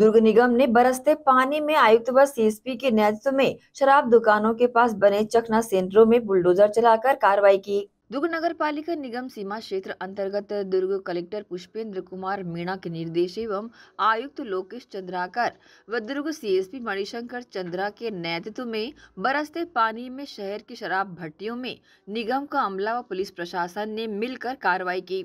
दुर्ग निगम ने बरसते पानी में आयुक्त व सीएसपी के नेतृत्व में शराब दुकानों के पास बने चखना सेंटरों में बुलडोजर चलाकर कार्रवाई की दुर्ग नगर पालिका निगम सीमा क्षेत्र अंतर्गत दुर्ग कलेक्टर पुष्पेंद्र कुमार मीणा के निर्देश एवं आयुक्त लोकेश चंद्राकर व दुर्ग सीएसपी मणिशंकर चंद्रा के नेतृत्व में बरसते पानी में शहर की शराब भट्टियों में निगम का अमला व पुलिस प्रशासन ने मिलकर कार्रवाई की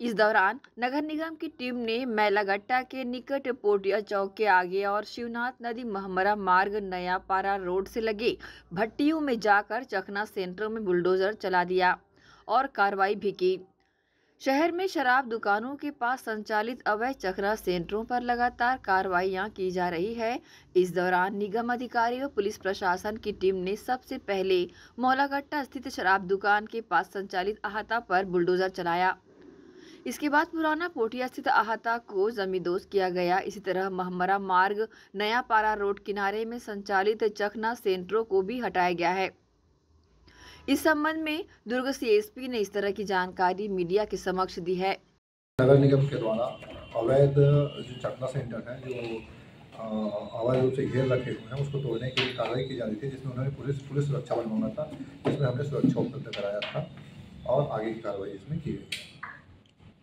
इस दौरान नगर निगम की टीम ने मैलागट्टा के निकट पोटिया चौक के आगे और शिवनाथ नदी महमरा मार्ग नया पारा रोड से लगे भट्टियों में जाकर चखना सेंटर में बुलडोजर चला दिया और कार्रवाई भी की शहर में शराब दुकानों के पास संचालित अवैध चखना सेंटरों पर लगातार कार्रवाइयां की जा रही है इस दौरान निगम अधिकारी व पुलिस प्रशासन की टीम ने सबसे पहले मौलागट्टा स्थित शराब दुकान के पास संचालित अहाता पर बुलडोजर चलाया इसके बाद पुराना पोटिया स्थित अहाता को जमींदोज किया गया इसी तरह महमरा मार्ग नया पारा रोड किनारे में संचालित चखना सेंट्रो को भी हटाया गया है इस संबंध में दुर्ग सीएसपी ने इस तरह की जानकारी मीडिया के समक्ष दी है नगर निगम के द्वारा अवैध जो चकना सेंटर है जो अवैध रूप से घेर रखे हुए हैं उसको तोड़ने की कार्रवाई की जा रही थी जिसमें उन्होंने पुलिस पुलिस सुरक्षा बल मांगा था जिसमें हमने सुरक्षा उपलब्ध कराया था और आगे की कार्रवाई इसमें की गई